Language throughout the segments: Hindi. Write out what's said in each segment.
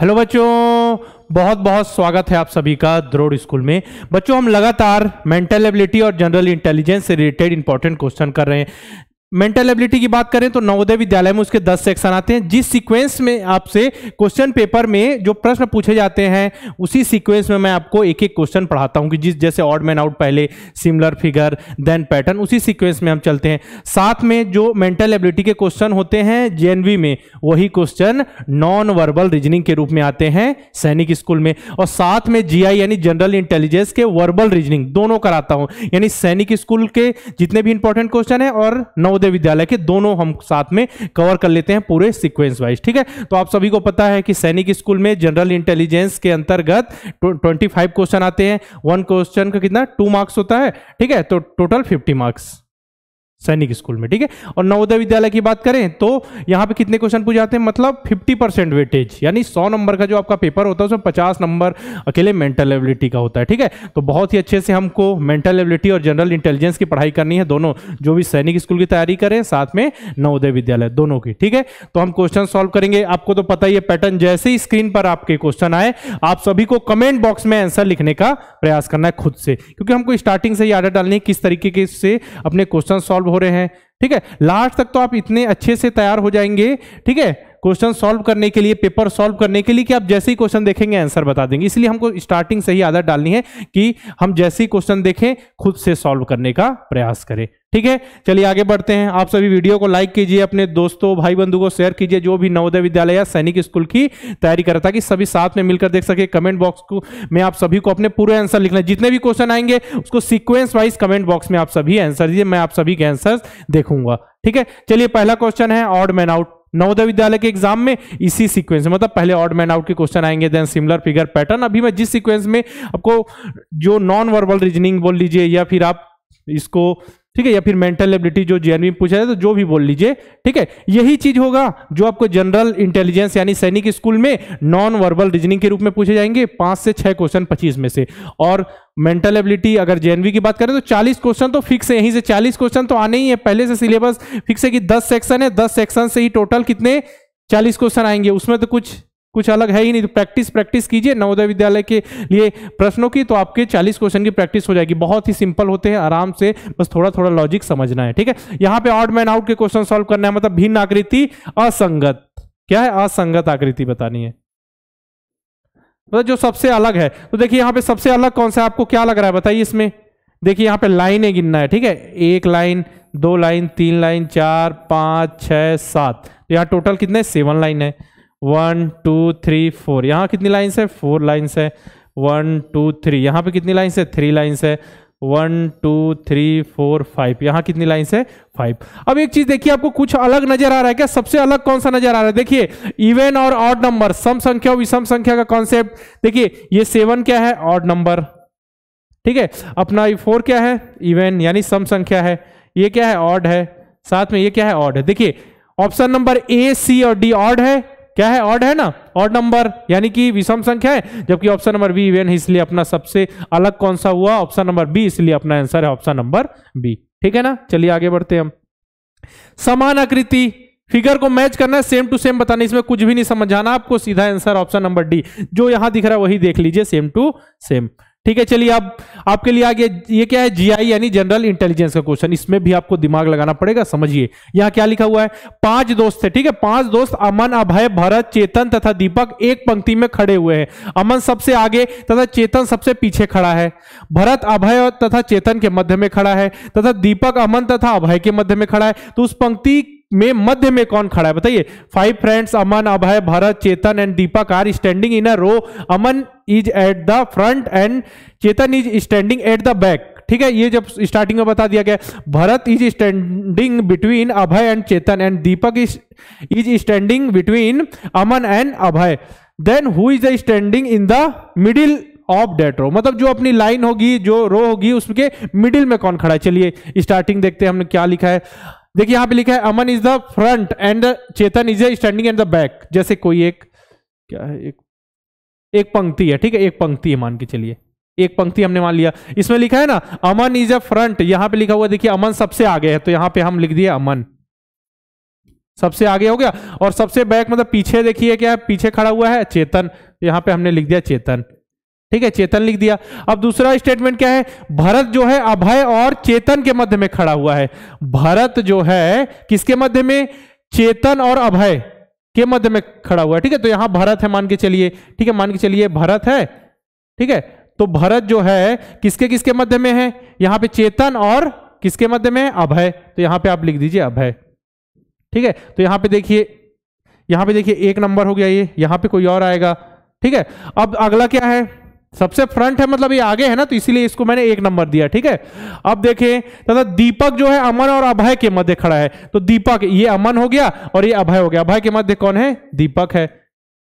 हेलो बच्चों बहुत बहुत स्वागत है आप सभी का द्रोड स्कूल में बच्चों हम लगातार मेंटल एबिलिटी और जनरल इंटेलिजेंस से रिलेटेड इंपॉर्टेंट क्वेश्चन कर रहे हैं मेंटल एबिलिटी की बात करें तो नवोदय विद्यालय में उसके 10 सेक्शन आते हैं जिस सीक्वेंस में आपसे क्वेश्चन पेपर में जो प्रश्न पूछे जाते हैं उसी सीक्वेंस में मैं आपको एक एक क्वेश्चन पढ़ाता हूं कि जिस जैसे ऑड मैन आउट पहले सिमिलर फिगर देन पैटर्न उसी सीक्वेंस में हम चलते हैं साथ में जो मेंटल एबिलिटी के क्वेश्चन होते हैं जे में वही क्वेश्चन नॉन वर्बल रीजनिंग के रूप में आते हैं सैनिक स्कूल में और साथ में जी यानी जनरल इंटेलिजेंस के वर्बल रीजनिंग दोनों कराता हूँ यानी सैनिक स्कूल के जितने भी इंपॉर्टेंट क्वेश्चन है और नव नवोदय विद्यालय के दोनों हम साथ में कवर कर लेते हैं पूरे सिक्वेंस वाइज ठीक है तो आप सभी को पता है कि सैनिक स्कूल में जनरल इंटेलिजेंस के अंतर्गत ट्वेंटी क्वेश्चन आते हैं वन क्वेश्चन का कितना टू मार्क्स होता है ठीक है तो total fifty marks Sainik School में ठीक है और नवोदय विद्यालय की बात करें तो यहाँ पे कितने क्वेश्चन पूछे जाते हैं मतलब 50 परसेंट वेटेज यानी 100 नंबर का जो आपका पेपर होता है उसमें 50 नंबर अकेले मेंटल एबिलिटी का होता है ठीक है तो बहुत ही अच्छे से हमको मेंटल एबिलिटी और जनरल इंटेलिजेंस की पढ़ाई करनी है दोनों जो भी सैनिक स्कूल की तैयारी करें साथ में नवोदय विद्यालय दोनों की ठीक है तो हम क्वेश्चन सॉल्व करेंगे आपको तो पता ही है पैटर्न जैसे ही स्क्रीन पर आपके क्वेश्चन आए आप सभी को कमेंट बॉक्स में आंसर लिखने का प्रयास करना है खुद से क्योंकि हमको स्टार्टिंग से ही आदत डालनी है किस तरीके से अपने क्वेश्चन सॉल्व सॉल्व हो रहे हैं ठीक है लास्ट तक तो आप इतने अच्छे से तैयार हो जाएंगे ठीक है क्वेश्चन सॉल्व करने के लिए पेपर सॉल्व करने के लिए कि आप जैसे ही क्वेश्चन देखेंगे आंसर बता देंगे इसलिए हमको स्टार्टिंग से ही आदत डालनी है कि हम जैसे ही क्वेश्चन देखें खुद से सॉल्व करने का प्रयास करें ठीक है चलिए आगे बढ़ते हैं आप सभी वीडियो को लाइक कीजिए अपने दोस्तों भाई बंधु को शेयर कीजिए जो भी नवोदय विद्यालय या सैनिक स्कूल की तैयारी कर रहा ताकि सभी साथ में मिलकर देख सके कमेंट बॉक्स को मैं आप सभी को अपने पूरे आंसर लिखना जितने भी क्वेश्चन आएंगे उसको सीक्वेंस वाइज कमेंट बॉक्स में आप सभी आंसर दीजिए मैं आप सभी के आंसर देखूंगा ठीक है चलिए पहला क्वेश्चन है ऑड मैन आउट नवोदय विद्यालय के एग्जाम में इसी सीक्वेंस में मतलब पहले ऑड मैन आउट के क्वेश्चन आएंगे देन सिमिलर फिगर पैटर्न अभी मैं जिस सिक्वेंस में आपको जो नॉन वर्बल रीजनिंग बोल लीजिए या फिर आप इसको ठीक है या फिर मेंटल एबिलिटी जो जेनवी में पूछा जाए तो जो भी बोल लीजिए ठीक है यही चीज होगा जो आपको जनरल इंटेलिजेंस यानी सैनिक स्कूल में नॉन वर्बल रीजनिंग के रूप में पूछे जाएंगे पांच से छह क्वेश्चन पच्चीस में से और मेंटल एबिलिटी अगर जेएनवी की बात करें तो 40 क्वेश्चन तो फिक्स है यहीं से 40 क्वेश्चन तो आने ही है पहले से सिलेबस फिक्स है कि 10 सेक्शन है 10 सेक्शन से ही टोटल कितने 40 क्वेश्चन आएंगे उसमें तो कुछ कुछ अलग है ही नहीं तो प्रैक्टिस प्रैक्टिस कीजिए नवोदय विद्यालय के लिए प्रश्नों की तो आपके 40 क्वेश्चन की प्रैक्टिस हो जाएगी बहुत ही सिंपल होते हैं आराम से बस थोड़ा थोड़ा लॉजिक समझना है ठीक है यहाँ पे ऑड मैन आउट के क्वेश्चन सॉल्व करना है मतलब भिन्न आकृति असंगत क्या है असंगत आकृति बतानी है मतलब जो सबसे अलग है तो देखिए यहां पर सबसे अलग कौन सा आपको क्या लग रहा है बताइए इसमें देखिए यहाँ पे लाइने गिनना है ठीक है एक लाइन दो लाइन तीन लाइन चार पांच छह सात यहां तो यहाँ टोटल कितने सेवन लाइन है वन टू थ्री फोर यहाँ कितनी लाइन्स है फोर लाइन्स है वन टू थ्री यहाँ पे कितनी लाइन्स है थ्री लाइन्स है one two three four five यहाँ कितनी लाइन्स है फाइव अब एक चीज देखिए आपको कुछ अलग नजर आ रहा है क्या सबसे अलग कौन सा नजर आ रहा है देखिए इवन और ऑड नंबर सम संख्या विषम संख्या का कॉन्सेप्ट देखिए ये सेवन क्या है ऑड नंबर ठीक है अपना ये फोर क्या है इवन यानी सम संख्या है ये क्या है ऑड है साथ में ये क्या है ऑड है देखिए ऑप्शन नंबर ए सी और डी ऑड है क्या है ऑड है ना ऑड नंबर यानी कि विषम संख्या है जबकि ऑप्शन नंबर बी इवेन इसलिए अपना सबसे अलग कौन सा हुआ ऑप्शन नंबर बी इसलिए अपना आंसर है ऑप्शन नंबर बी ठीक है ना चलिए आगे बढ़ते हम समान आकृति फिगर को मैच करना है सेम टू सेम बताना इसमें कुछ भी नहीं समझाना आपको सीधा आंसर ऑप्शन नंबर डी जो यहां दिख रहा है वही देख लीजिए सेम टू सेम ठीक है चलिए आप आपके लिए आगे ये क्या है जीआई यानी जनरल इंटेलिजेंस का क्वेश्चन इसमें भी आपको दिमाग लगाना पड़ेगा समझिए यहां क्या लिखा हुआ है पांच दोस्त थे ठीक है पांच दोस्त अमन अभय भरत चेतन तथा दीपक एक पंक्ति में खड़े हुए हैं अमन सबसे आगे तथा चेतन सबसे पीछे खड़ा है भरत अभय तथा चेतन के मध्य में खड़ा है तथा दीपक अमन तथा अभय के मध्य में खड़ा है तो उस पंक्ति में मध्य में कौन खड़ा है बताइए five friends Aman Abhay Bharat Chetan and Deepak are standing in a row Aman is at the front and Chetan is standing at the back ठीक है ये जब स्टार्टिंग में बता दिया गया Bharat is standing between Abhay and Chetan and Deepak is is standing between Aman and Abhay then who is standing in the middle of that row मतलब जो अपनी लाइन होगी जो रो होगी उसके मिडिल में कौन खड़ा है चलिए स्टार्टिंग देखते हैं हमने क्या लिखा है देखिए यहां पे लिखा है Aman is the front and Chetan is standing and the back जैसे कोई एक क्या है एक एक पंक्ति है ठीक है एक पंक्ति है मान के चलिए एक पंक्ति हमने मान लिया इसमें लिखा है ना अमन इज अ फ्रंट यहां पे लिखा हुआ देखिए अमन सबसे आगे है तो यहां पे हम लिख दिए अमन सबसे आगे हो गया और सबसे बैक मतलब पीछे देखिए क्या है पीछे खड़ा हुआ है चेतन यहां पे हमने लिख दिया चेतन ठीक है चेतन लिख दिया अब दूसरा स्टेटमेंट क्या है भरत जो है अभय और चेतन के मध्य में खड़ा हुआ है भरत जो है किसके मध्य में चेतन और अभय के मध्य में खड़ा हुआ है ठीक है तो यहां भरत है मान के चलिए ठीक है मान के चलिए भरत है ठीक है तो भरत जो है किसके किसके मध्य में है यहां पे चेतन और किसके मध्य में अभय तो यहां पे आप लिख दीजिए अभय ठीक है तो यहां पे देखिए यहां पे देखिए एक नंबर हो गया ये यहां पे कोई और आएगा ठीक है अब अगला क्या है सबसे फ्रंट है मतलब ये आगे है ना तो इसीलिए इसको मैंने एक नंबर दिया ठीक है अब देखें तथा दीपक जो है अमन और अभय के मध्य खड़ा है तो दीपक ये अमन हो गया और ये अभय हो गया अभय के मध्य कौन है दीपक है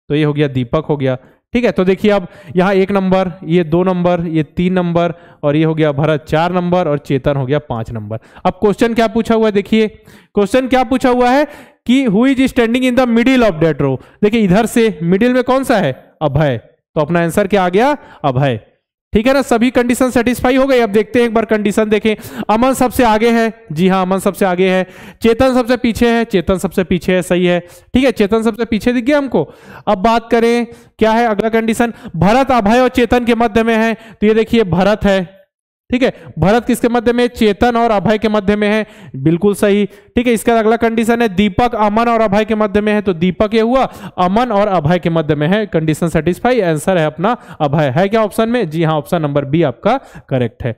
तो ये हो गया दीपक हो गया ठीक है तो देखिए अब यहाँ एक नंबर ये दो नंबर ये तीन नंबर और ये हो गया भरत चार नंबर और चेतन हो गया पांच नंबर अब क्वेश्चन क्या पूछा हुआ है देखिए क्वेश्चन क्या पूछा हुआ है कि who is standing in the middle of that row देखिए इधर से मिडिल में कौन सा है अभय तो अपना आंसर क्या आ गया अभय ठीक है ना सभी कंडीशन सेटिस्फाई हो गई अब देखते हैं एक बार कंडीशन देखें अमन सबसे आगे है जी हाँ अमन सबसे आगे है चेतन सबसे पीछे है चेतन सबसे पीछे है सही है ठीक है चेतन सबसे पीछे दिख गया हमको अब बात करें क्या है अगला कंडीशन भरत अभय और चेतन के मध्य में है तो ये देखिए भरत है ठीक है भरत किसके मध्य में चेतन और अभय के मध्य में है बिल्कुल सही ठीक है इसका अगला कंडीशन है दीपक अमन और अभय के मध्य में है तो दीपक ये हुआ अमन और अभय के मध्य में है कंडीशन सेटिस्फाई आंसर है अपना अभय है क्या ऑप्शन में जी हाँ ऑप्शन नंबर बी आपका करेक्ट है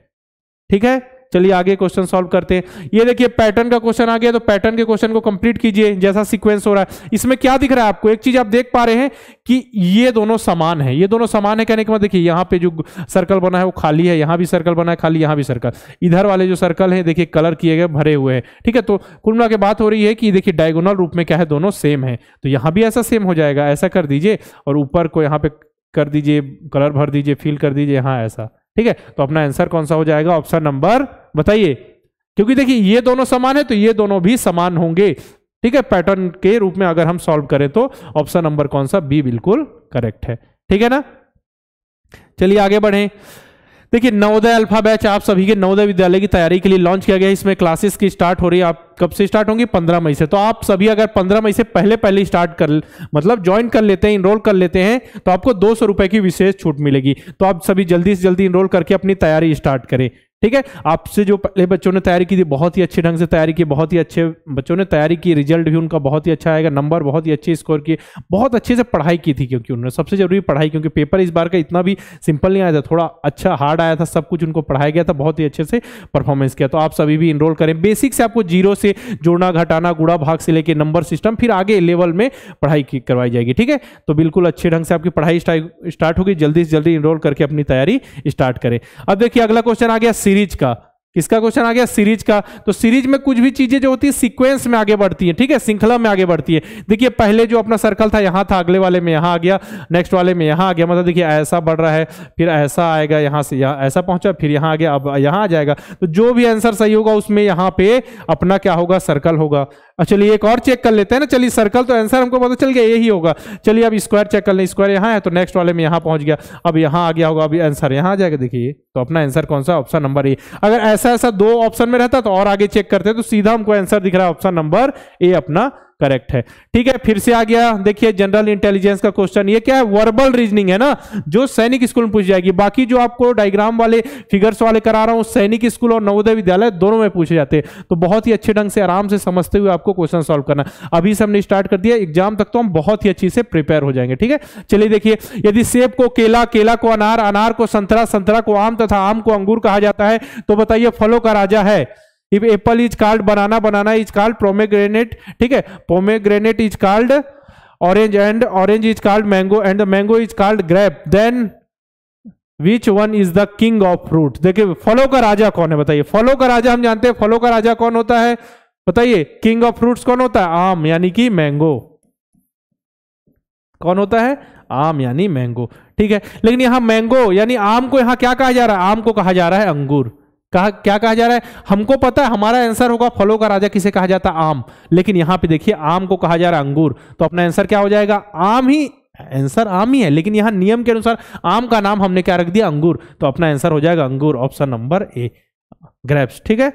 ठीक है चलिए आगे क्वेश्चन सॉल्व करते हैं ये देखिए पैटर्न का क्वेश्चन आ गया तो पैटर्न के क्वेश्चन को कंप्लीट कीजिए जैसा सीक्वेंस हो रहा है इसमें क्या दिख रहा है आपको एक चीज आप देख पा रहे हैं कि ये दोनों समान है ये दोनों समान है कहने के बाद मतलब, देखिए यहाँ पे जो सर्कल बना है वो खाली है यहाँ भी सर्कल बना है खाली यहाँ भी सर्कल इधर वाले जो सर्कल है देखिए कलर किए गए भरे हुए हैं ठीक है तो कुल मिला के बात हो रही है कि देखिए डायगोनल रूप में क्या है दोनों सेम है तो यहाँ भी ऐसा सेम हो जाएगा ऐसा कर दीजिए और ऊपर को यहाँ पे कर दीजिए कलर भर दीजिए फिल कर दीजिए हाँ ऐसा ठीक है तो अपना आंसर कौन सा हो जाएगा ऑप्शन नंबर बताइए क्योंकि देखिए ये दोनों समान है तो ये दोनों भी समान होंगे ठीक है पैटर्न के रूप में अगर हम सॉल्व करें तो ऑप्शन नंबर कौन सा बी बिल्कुल करेक्ट है ठीक है ना चलिए आगे बढ़े देखिए नवोदय अल्फा बैच आप सभी के नवोदय विद्यालय की तैयारी के लिए लॉन्च किया गया है इसमें क्लासेस की स्टार्ट हो रही है आप कब से स्टार्ट होंगी 15 मई से तो आप सभी अगर 15 मई से पहले पहले स्टार्ट कर मतलब ज्वाइन कर लेते हैं इनरोल कर लेते हैं तो आपको दो सौ रुपए की विशेष छूट मिलेगी तो आप सभी जल्दी से जल्दी इनरोल करके अपनी तैयारी स्टार्ट करें ठीक है आपसे जो पहले बच्चों ने तैयारी की थी बहुत ही अच्छे ढंग से तैयारी की बहुत ही अच्छे बच्चों ने तैयारी की रिजल्ट भी उनका बहुत ही अच्छा आएगा नंबर बहुत ही अच्छे स्कोर किए बहुत अच्छे से पढ़ाई की थी क्योंकि उन्होंने सबसे जरूरी पढ़ाई क्योंकि पेपर इस बार का इतना भी सिंपल नहीं आया था थोड़ा अच्छा हार्ड आया था सब कुछ उनको पढ़ाया गया था बहुत ही अच्छे से परफॉर्मेंस किया तो आप सभी भी इनरोल करें बेसिक से आपको जीरो से जोड़ना घटाना गुड़ा भाग से लेकर नंबर सिस्टम फिर आगे लेवल में पढ़ाई की करवाई जाएगी ठीक है तो बिल्कुल अच्छे ढंग से आपकी पढ़ाई स्टार्ट होगी जल्दी से जल्दी इनरोल करके अपनी तैयारी स्टार्ट करें अब देखिए अगला क्वेश्चन आ गया सीरीज का इसका क्वेश्चन आ गया सीरीज का तो सीरीज में कुछ भी चीजें जो होती है सीक्वेंस में आगे बढ़ती है ठीक है श्रृंखला में आगे बढ़ती है देखिए पहले जो अपना सर्कल था यहां था अगले वाले में यहां आ गया नेक्स्ट वाले में यहां आ गया मतलब देखिए ऐसा बढ़ रहा है फिर ऐसा आएगा यहाँ से यहां ऐसा पहुंचा फिर यहां आ गया अब यहां आ जाएगा तो जो भी आंसर सही होगा उसमें यहां पर अपना क्या होगा सर्कल होगा चलिए एक और चेक कर लेते हैं ना चलिए सर्कल तो आंसर हमको पता चल गया यही होगा चलिए अब स्क्वायर चेक कर ले स्क्वायर यहाँ है तो नेक्स्ट वाले में यहाँ पहुंच गया अब यहाँ आ गया होगा अभी आंसर यहाँ आ जाएगा देखिए तो अपना आंसर कौन सा ऑप्शन नंबर ए अगर ऐसा ऐसा दो ऑप्शन में रहता तो और आगे चेक करते तो सीधा हमको आंसर दिख रहा है ऑप्शन नंबर ए अपना करेक्ट है ठीक है फिर से आ गया देखिए जनरल इंटेलिजेंस का क्वेश्चन ये क्या है वर्बल रीजनिंग है ना जो सैनिक स्कूल में पूछ जाएगी बाकी जो आपको डायग्राम वाले फिगर्स वाले करा रहा हूं सैनिक स्कूल और नवोदय विद्यालय दोनों में पूछे जाते हैं तो बहुत ही अच्छे ढंग से आराम से समझते हुए आपको क्वेश्चन सोल्व करना अभी से हमने स्टार्ट कर दिया एग्जाम तक तो हम बहुत ही अच्छी से प्रिपेयर हो जाएंगे ठीक है चलिए देखिए यदि सेब को केला केला को अनार अनार को संतरा संतरा को आम तथा आम को अंगूर कहा जाता है तो बताइए फलों का राजा है apple is is banana banana is called pomegranate ठीक है pomegranate is called orange and orange is called mango and mango is called grape then which one is the king of fruit देखिए फलो का राजा कौन है बताइए फलो का राजा हम जानते हैं फलो का राजा कौन होता है बताइए किंग ऑफ फ्रूट कौन होता है आम यानी कि मैंगो कौन होता है आम यानी मैंगो ठीक है लेकिन यहां मैंगो यानी आम को यहां क्या कहा जा रहा है आम को कहा जा रहा है अंगूर कहा क्या कहा जा रहा है हमको पता है हमारा आंसर होगा फलों का राजा किसे कहा जाता आम लेकिन यहां पे देखिए आम को कहा जा रहा है अंगूर तो अपना आंसर क्या हो जाएगा आम ही आंसर आम ही है लेकिन यहां नियम के अनुसार आम का नाम हमने क्या रख दिया अंगूर तो अपना आंसर हो जाएगा अंगूर ऑप्शन नंबर ए ग्रेप्स ठीक है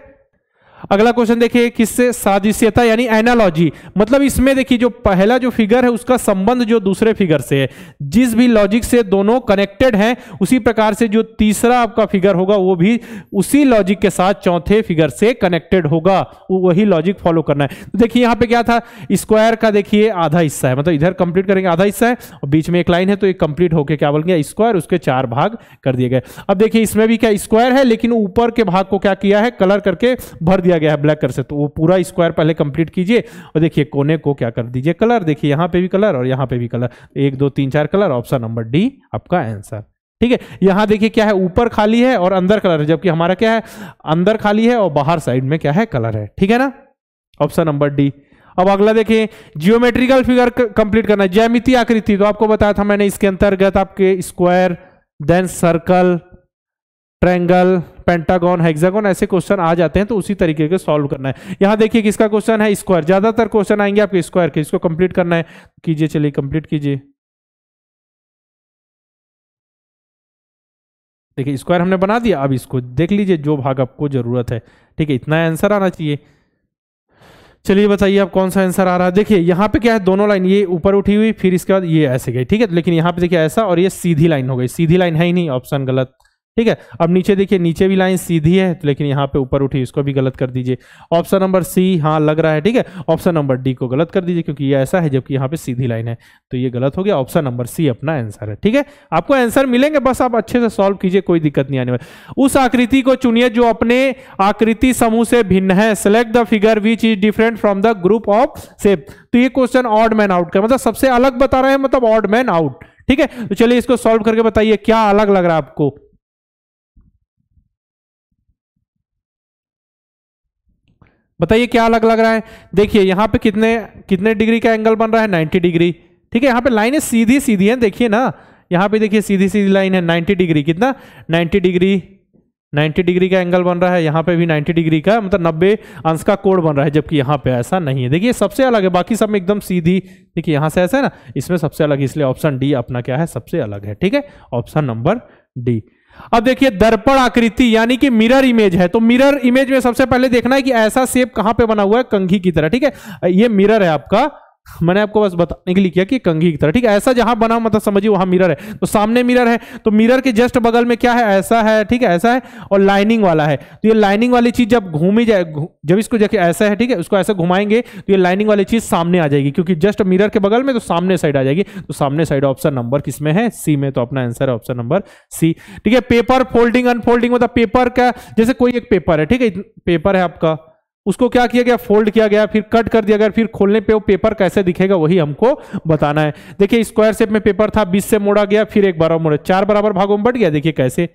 अगला क्वेश्चन देखिए किससे सादृश्यता यानी एनालॉजी मतलब इसमें देखिए जो पहला जो फिगर है उसका संबंध जो दूसरे फिगर से है जिस भी लॉजिक से दोनों कनेक्टेड हैं उसी प्रकार से जो तीसरा आपका फिगर होगा वो भी उसी लॉजिक के साथ चौथे फिगर से कनेक्टेड होगा वही लॉजिक फॉलो करना है तो देखिए यहाँ पे क्या था स्क्वायर का देखिए आधा हिस्सा है मतलब इधर कंप्लीट करेंगे आधा हिस्सा है और बीच में एक लाइन है तो एक कंप्लीट होकर क्या बोल गया स्क्वायर उसके चार भाग कर दिए गए अब देखिए इसमें भी क्या स्क्वायर है लेकिन ऊपर के भाग को क्या किया है कलर करके भर दिया दिया गया है ब्लैक कलर से तो वो पूरा स्क्वायर पहले कंप्लीट कीजिए और देखिए कोने को क्या कर दीजिए कलर देखिए यहाँ पे भी कलर और यहाँ पे भी कलर एक दो तीन चार कलर ऑप्शन नंबर डी आपका आंसर ठीक है यहाँ देखिए क्या है ऊपर खाली है और अंदर कलर है जबकि हमारा क्या है अंदर खाली है और बाहर साइड में क्या है कलर है ठीक है ना ऑप्शन नंबर डी अब अगला देखिए जियोमेट्रिकल फिगर कंप्लीट करना है जैमिति आकृति तो आपको बताया था मैंने इसके अंतर्गत आपके square then circle triangle pentagon hexagon ऐसे क्वेश्चन आ जाते हैं तो उसी तरीके के सॉल्व करना है यहाँ देखिए किसका क्वेश्चन है स्क्वायर ज़्यादातर क्वेश्चन आएंगे आपके स्क्वायर के इसको कंप्लीट करना है कीजिए चलिए कंप्लीट कीजिए देखिए स्क्वायर हमने बना दिया अब इसको देख लीजिए जो भाग आपको ज़रूरत है ठीक है इतना आंसर आना चाहिए चलिए बताइए आप कौन सा आंसर आ रहा है देखिए यहाँ पे क्या है दोनों लाइन ये ऊपर उठी हुई फिर इसके बाद ये ऐसे गई ठीक है लेकिन यहाँ पे देखिए ऐसा और ये सीधी लाइन हो गई सीधी लाइन है ही नहीं ऑप्शन गलत ठीक है अब नीचे देखिए नीचे भी लाइन सीधी है तो लेकिन यहाँ पे ऊपर उठी इसको भी गलत कर दीजिए ऑप्शन नंबर सी हाँ लग रहा है ठीक है ऑप्शन नंबर डी को गलत कर दीजिए क्योंकि ये ऐसा है जबकि यहाँ पे सीधी लाइन है तो ये गलत हो गया ऑप्शन नंबर सी अपना आंसर है ठीक है आपको आंसर मिलेंगे बस आप अच्छे से सॉल्व कीजिए कोई दिक्कत नहीं आने वाली उस आकृति को चुनिए जो अपने आकृति समूह से भिन्न है select the figure which is different from the group of shape तो ये क्वेश्चन ऑड मैन आउट का मतलब सबसे अलग बता रहे हैं मतलब ऑड मैन आउट ठीक है तो चलिए इसको सॉल्व करके बताइए क्या अलग लग रहा है आपको बताइए क्या अलग लग रहा है देखिए यहाँ पे कितने कितने डिग्री का एंगल बन रहा है नाइन्टी डिग्री ठीक है यहाँ पे लाइनें सीधी सीधी हैं देखिए ना यहाँ पे देखिए सीधी सीधी लाइन है नाइन्टी डिग्री कितना नाइन्टी डिग्री 90 डिग्री का एंगल बन रहा है यहाँ पे भी 90 डिग्री का मतलब 90 अंश का कोड बन रहा है जबकि यहाँ पे ऐसा नहीं है देखिए सबसे अलग है बाकी सब में एकदम सीधी देखिए यहाँ से ऐसा है ना इसमें सबसे अलग इसलिए ऑप्शन डी अपना क्या है सबसे अलग है ठीक है ऑप्शन नंबर डी अब देखिए दर्पण आकृति यानी कि मिरर इमेज है तो मिरर इमेज में सबसे पहले देखना है कि ऐसा सेप कहां पे बना हुआ है कंघी की तरह ठीक है ये मिरर है आपका मैंने आपको बस बताने के लिए किया कि कंघी की तरह ठीक है ऐसा जहां बना मतलब समझिए वहां मिरर है तो सामने मिरर है तो मिरर के जस्ट बगल में क्या है ऐसा है ठीक है ऐसा है और लाइनिंग वाला है तो ये लाइनिंग वाली चीज जब घूमी जाए जब इसको जाके ऐसा है ठीक है उसको ऐसा घुमाएंगे तो ये लाइनिंग वाली चीज सामने आ जाएगी क्योंकि जस्ट मिरर के बगल में तो सामने साइड आ जाएगी तो सामने साइड ऑप्शन नंबर किसमें है सी में तो अपना आंसर है ऑप्शन नंबर सी ठीक है पेपर फोल्डिंग अनफोल्डिंग मतलब पेपर का जैसे कोई एक पेपर है ठीक है पेपर है आपका उसको क्या किया गया फोल्ड किया गया फिर कट कर दिया गया फिर खोलने पे वो पेपर कैसे दिखेगा वही हमको बताना है देखिए स्क्वायर शेप में पेपर था बीस से मोड़ा गया फिर एक बार मोड़ा चार बराबर भागों में बट गया देखिए कैसे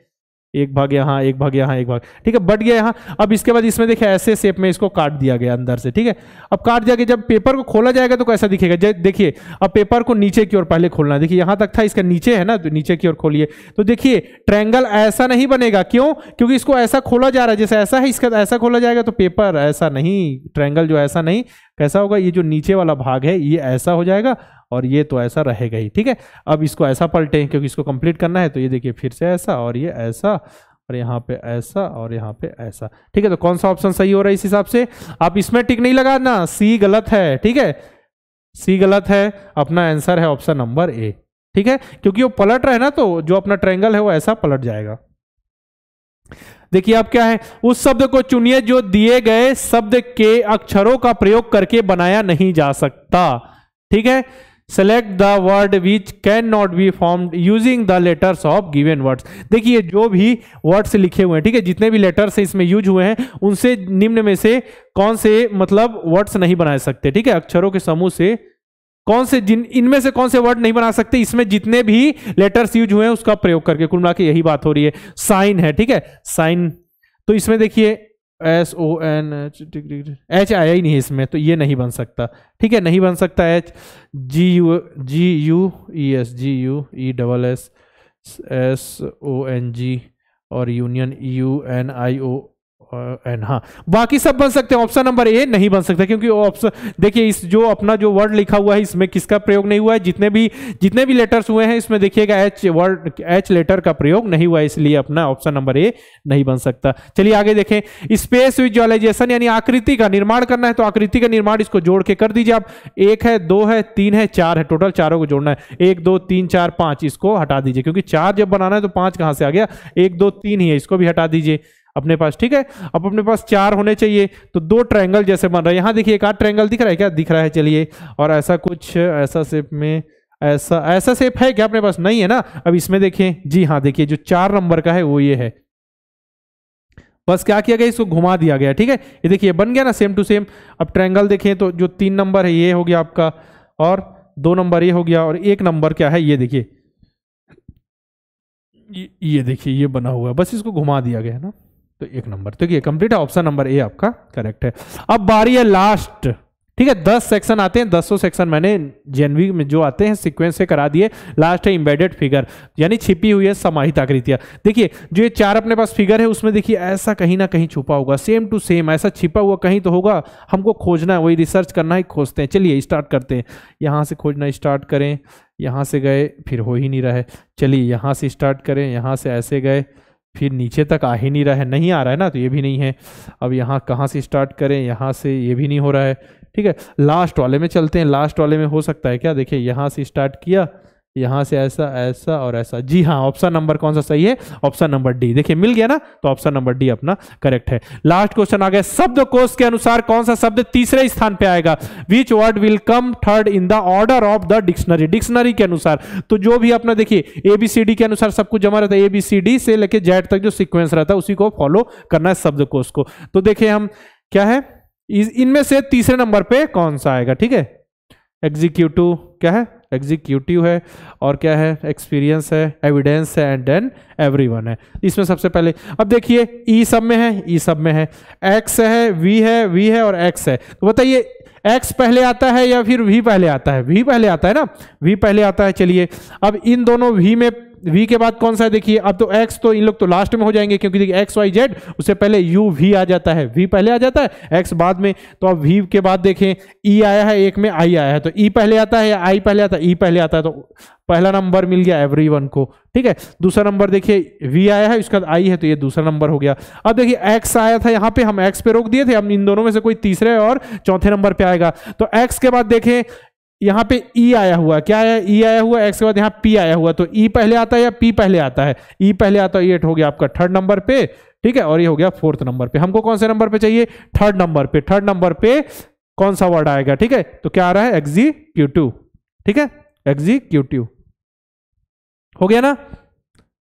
एक भाग यहाँ एक भाग यहाँ एक भाग ठीक है बट गया यहाँ अब इसके बाद इसमें देखिए ऐसे शेप में इसको काट दिया गया अंदर से ठीक है अब काट दिया गया जब पेपर को खोला जाएगा तो कैसा दिखेगा देखिए अब पेपर को नीचे की ओर पहले खोलना देखिए यहाँ तक था इसका नीचे है ना तो नीचे की ओर खोलिए तो देखिए ट्रैंगल ऐसा नहीं बनेगा क्यों क्योंकि इसको ऐसा खोला जा रहा है जैसे ऐसा है इसका ऐसा खोला जाएगा तो पेपर ऐसा नहीं ट्रैंगल जो ऐसा नहीं कैसा होगा ये जो नीचे वाला भाग है ये ऐसा हो जाएगा और ये तो ऐसा रहेगा ही ठीक है अब इसको ऐसा पलटें क्योंकि इसको कंप्लीट करना है तो ये देखिए फिर से ऐसा और ये ऐसा और यहाँ पे ऐसा और यहाँ पे ऐसा ठीक है तो कौन सा ऑप्शन सही हो रहा है इस हिसाब से आप इसमें टिक नहीं लगाना सी गलत है ठीक है सी गलत है अपना आंसर है ऑप्शन नंबर ए ठीक है क्योंकि वो पलट रहा है ना तो जो अपना ट्रायंगल है वो ऐसा पलट जाएगा देखिए आप क्या है उस शब्द को चुनिए जो दिए गए शब्द के अक्षरों का प्रयोग करके बनाया नहीं जा सकता ठीक है select the word which can not be formed using the letters of given words देखिए जो भी वर्ड्स लिखे हुए हैं ठीक है जितने भी लेटर्स इसमें यूज हुए हैं उनसे निम्न में से कौन से मतलब वर्ड्स नहीं बना सकते ठीक है अक्षरों के समूह से कौन से जिन इनमें से कौन से वर्ड नहीं बना सकते इसमें जितने भी लेटर्स यूज हुए हैं उसका प्रयोग करके कुल मिला यही बात हो रही है साइन है ठीक है साइन तो इसमें देखिए S O N H H आया ही नहीं इसमें तो ये नहीं बन सकता ठीक है नहीं बन सकता H G U G U E S G U E double S S O N G और union U N I O and uh, हाँ बाकी सब बन सकते हैं ऑप्शन नंबर ए नहीं बन सकता क्योंकि ऑप्शन देखिए इस जो अपना जो वर्ड लिखा हुआ है इसमें किसका प्रयोग नहीं हुआ है जितने भी जितने भी लेटर्स हुए हैं इसमें देखिएगा एच वर्ड एच लेटर का प्रयोग नहीं हुआ इसलिए अपना ऑप्शन नंबर ए नहीं बन सकता चलिए आगे देखें स्पेस विजुअलाइजेशन यानी आकृति का निर्माण करना है तो आकृति का निर्माण इसको जोड़ के कर दीजिए आप एक है दो है तीन है चार है टोटल चारों को जोड़ना है एक दो तीन चार पांच इसको हटा दीजिए क्योंकि चार जब बनाना है तो पांच कहां से आ गया एक दो तीन ही है इसको भी हटा दीजिए अपने पास ठीक है अब अपने पास चार होने चाहिए तो दो ट्रायंगल जैसे बन रहा है यहाँ देखिए एक आठ ट्रायंगल दिख रहा है क्या दिख रहा है चलिए और ऐसा कुछ ऐसा शेप में ऐसा ऐसा शेप है क्या अपने पास नहीं है ना अब इसमें देखें जी हाँ देखिए जो चार नंबर का है वो ये है बस क्या किया गया इसको घुमा दिया गया ठीक है ये देखिए बन गया ना सेम टू सेम अब ट्रायंगल देखें तो जो तीन नंबर है ये हो गया आपका और दो नंबर ये हो गया और एक नंबर क्या है ये देखिए ये देखिए ये बना हुआ है बस इसको घुमा दिया गया है ना तो एक नंबर तो ये कंप्लीट है ऑप्शन नंबर ए आपका करेक्ट है अब बारी है लास्ट ठीक है दस सेक्शन आते हैं दसों सेक्शन मैंने जेनवी में जो आते हैं सीक्वेंस से करा दिए लास्ट है इम्बेडेड फिगर यानी छिपी हुई है समाहित आकृतियां देखिए जो ये चार अपने पास फिगर है उसमें देखिए ऐसा कहीं ना कहीं छुपा होगा सेम टू सेम ऐसा छिपा हुआ कहीं तो होगा हमको खोजना है वही रिसर्च करना ही खोजते हैं चलिए स्टार्ट करते हैं यहाँ से खोजना स्टार्ट करें यहाँ से गए फिर हो ही नहीं रहे चलिए यहाँ से स्टार्ट करें यहाँ से ऐसे गए फिर नीचे तक आ ही नहीं रहा है नहीं आ रहा है ना तो ये भी नहीं है अब यहाँ कहाँ से स्टार्ट करें यहाँ से ये भी नहीं हो रहा है ठीक है लास्ट वाले में चलते हैं लास्ट वाले में हो सकता है क्या देखिए यहाँ से स्टार्ट किया यहां से ऐसा ऐसा और ऐसा जी हाँ ऑप्शन नंबर कौन सा सही है ऑप्शन नंबर डी देखिए मिल गया ना तो ऑप्शन नंबर डी अपना करेक्ट है लास्ट क्वेश्चन आ गया शब्द कोश के अनुसार कौन सा शब्द तीसरे स्थान पे आएगा which word will come third in the order of the dictionary dictionary के अनुसार तो जो भी अपना देखिए एबीसीडी के अनुसार सब कुछ जमा रहता है एबीसीडी से लेके जेड तक जो सिक्वेंस रहता है उसी को फॉलो करना है शब्द कोश को तो देखिए हम क्या है इनमें से तीसरे नंबर पे कौन सा आएगा ठीक है एग्जीक्यूटिव क्या है एग्जीक्यूटिव है और क्या है एक्सपीरियंस है एविडेंस है एंड देन एवरी है इसमें सबसे पहले अब देखिए ई e सब में है ई e सब में है एक्स है वी है वी है और एक्स है तो बताइए एक्स पहले आता है या फिर वी पहले आता है वी पहले आता है ना वी पहले आता है चलिए अब इन दोनों वी में v के बाद कौन सा है देखिए अब तो x तो इन लोग तो लास्ट में हो जाएंगे क्योंकि देखिए x y z उससे पहले u v आ जाता है v पहले आ जाता है x बाद में तो अब v के बाद देखें e आया है एक में i आया है तो e पहले आता है या i पहले आता है e पहले आता है तो पहला नंबर मिल गया एवरी वन को ठीक है दूसरा नंबर देखिए v आया है उसके बाद आई है तो ये दूसरा नंबर हो गया अब देखिए x आया था यहाँ पे हम x पे रोक दिए थे अब इन दोनों में से कोई तीसरे और चौथे नंबर पे आएगा तो x के बाद देखें यहाँ पे ई e आया हुआ क्या आया ई e आया हुआ एक्स के बाद यहाँ पी आया हुआ तो ई e पहले आता है या पी पहले आता है ई पहले आता है एट हो गया आपका थर्ड नंबर पे ठीक है और ये हो गया फोर्थ नंबर पे हमको कौन से नंबर पे चाहिए थर्ड नंबर पे थर्ड नंबर पे कौन सा वर्ड आएगा ठीक है तो क्या आ रहा है एग्जीक्यूटिव ठीक है एग्जीक्यूटिव हो गया ना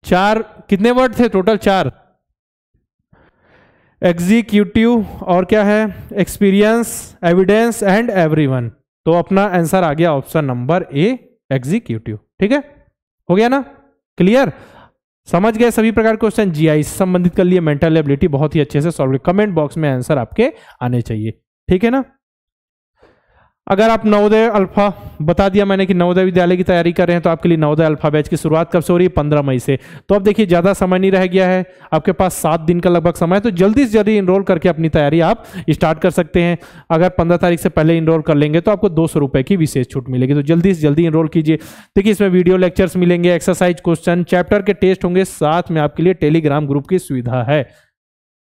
चार कितने वर्ड थे टोटल चार एग्जीक्यूटिव और क्या है एक्सपीरियंस एविडेंस एंड वन तो अपना आंसर आ गया ऑप्शन नंबर ए एग्जीक्यूटिव ठीक है हो गया ना क्लियर समझ गए सभी प्रकार के क्वेश्चन जीआई से संबंधित कर लिए मेंटल एबिलिटी बहुत ही अच्छे से सॉल्व कमेंट बॉक्स में आंसर आपके आने चाहिए ठीक है ना अगर आप नवोदय अल्फा बता दिया मैंने कि नवोदय विद्यालय की तैयारी कर रहे हैं तो आपके लिए नवोदय अल्फा बैच की शुरुआत कब से हो रही है पंद्रह मई से तो अब देखिए ज़्यादा समय नहीं रह गया है आपके पास सात दिन का लगभग समय है तो जल्दी से जल्दी इनरोल करके अपनी तैयारी आप स्टार्ट कर सकते हैं अगर पंद्रह तारीख से पहले इनरोल कर लेंगे तो आपको दो की विशेष छूट मिलेगी तो जल्दी से जल्दी इनरोल कीजिए देखिए इसमें वीडियो लेक्चर्स मिलेंगे एक्सरसाइज क्वेश्चन चैप्टर के टेस्ट होंगे साथ में आपके लिए टेलीग्राम ग्रुप की सुविधा है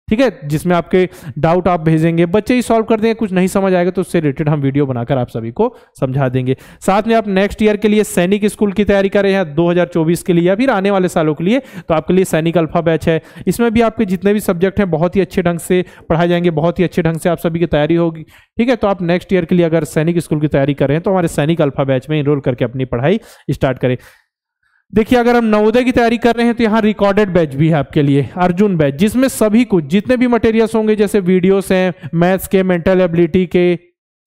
ठीक है जिसमें आपके डाउट आप भेजेंगे बच्चे ही सॉल्व कर देंगे कुछ नहीं समझ आएगा तो उससे रिलेटेड हम वीडियो बनाकर आप सभी को समझा देंगे साथ में आप नेक्स्ट ईयर के लिए सैनिक स्कूल की तैयारी कर रहे हैं 2024 के लिए या फिर आने वाले सालों के लिए तो आपके लिए सैनिक अल्फा बैच है इसमें भी आपके जितने भी सब्जेक्ट हैं बहुत ही अच्छे ढंग से पढ़ाए जाएंगे बहुत ही अच्छे ढंग से आप सभी की तैयारी होगी ठीक है तो आप नेक्स्ट ईयर के लिए अगर सैनिक स्कूल की तैयारी कर रहे हैं तो हमारे सैनिक अल्फा बैच में इनरोल करके अपनी पढ़ाई स्टार्ट करें देखिए अगर हम नवोदय की तैयारी कर रहे हैं तो यहाँ रिकॉर्डेड बैच भी है आपके लिए अर्जुन बैच जिसमें सभी कुछ जितने भी मटेरियल्स होंगे जैसे वीडियोस हैं मैथ्स के मेंटल एबिलिटी के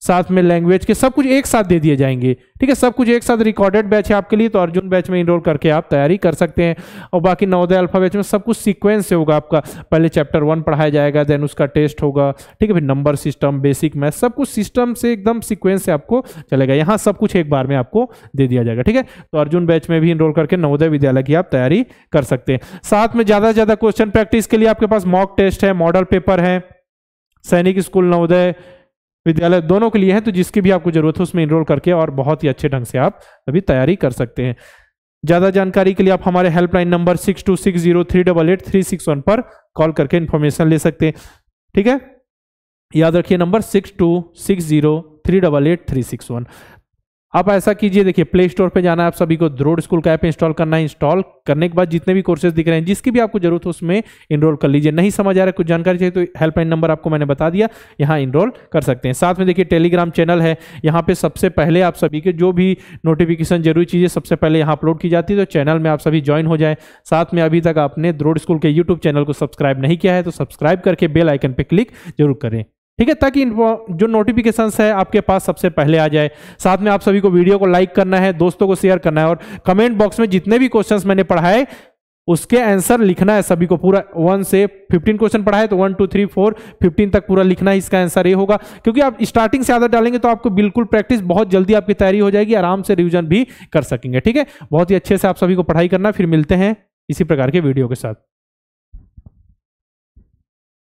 साथ में लैंग्वेज के सब कुछ एक साथ दे दिए जाएंगे ठीक है सब कुछ एक साथ रिकॉर्डेड बैच है आपके लिए तो अर्जुन बैच में इनरोल करके आप तैयारी कर सकते हैं और बाकी नवोदय अल्फा बैच में सब कुछ सीक्वेंस से होगा आपका पहले चैप्टर वन पढ़ाया जाएगा देन उसका टेस्ट होगा ठीक है फिर नंबर सिस्टम बेसिक मैथ सब कुछ सिस्टम से एकदम सिक्वेंस से आपको चलेगा यहाँ सब कुछ एक बार में आपको दे दिया जाएगा ठीक है तो अर्जुन बैच में भी इनरोल करके नवोदय विद्यालय की आप तैयारी कर सकते हैं साथ में ज़्यादा से ज़्यादा क्वेश्चन प्रैक्टिस के लिए आपके पास मॉक टेस्ट है मॉडल पेपर है सैनिक स्कूल नवोदय विद्यालय दोनों के लिए है तो जिसकी भी आपको जरूरत है उसमें इनरोल करके और बहुत ही अच्छे ढंग से आप अभी तैयारी कर सकते हैं ज़्यादा जानकारी के लिए आप हमारे helpline number six two six zero three double eight three six one पर कॉल करके इन्फॉर्मेशन ले सकते हैं ठीक है याद रखिए number six two six zero three double eight three six one आप ऐसा कीजिए देखिए प्ले स्टोर पर जाना है आप सभी को द्रोड स्कूल का ऐप इंस्टॉल करना है इंस्टॉल करने के बाद जितने भी कोर्सेज दिख रहे हैं जिसकी भी आपको जरूरत हो उसमें इनरोल कर लीजिए नहीं समझ आ रहा है कुछ जानकारी चाहिए तो हेल्पलाइन नंबर आपको मैंने बता दिया यहाँ इनरोल कर सकते हैं साथ में देखिए टेलीग्राम चैनल है यहाँ पे सबसे पहले आप सभी के जो भी नोटिफिकेशन जरूरी चीज़ें सबसे पहले यहाँ अपलोड की जाती है तो चैनल में आप सभी ज्वाइन हो जाए साथ में अभी तक आपने द्रोड स्कूल के यूट्यूब चैनल को सब्सक्राइब नहीं किया है तो सब्सक्राइब करके बेल आइकन पर क्लिक जरूर करें ठीक है ताकि जो नोटिफिकेशन है आपके पास सबसे पहले आ जाए साथ में आप सभी को वीडियो को लाइक करना है दोस्तों को शेयर करना है और कमेंट बॉक्स में जितने भी क्वेश्चन मैंने पढ़ाए उसके आंसर लिखना है सभी को पूरा वन से फिफ्टीन क्वेश्चन पढ़ा है तो one two three four fifteen तक पूरा लिखना है इसका आंसर ये होगा क्योंकि आप स्टार्टिंग से आदत डालेंगे तो आपको बिल्कुल प्रैक्टिस बहुत जल्दी आपकी तैयारी हो जाएगी आराम से रिविजन भी कर सकेंगे ठीक है बहुत ही अच्छे से आप सभी को पढ़ाई करना फिर मिलते हैं इसी प्रकार के वीडियो के साथ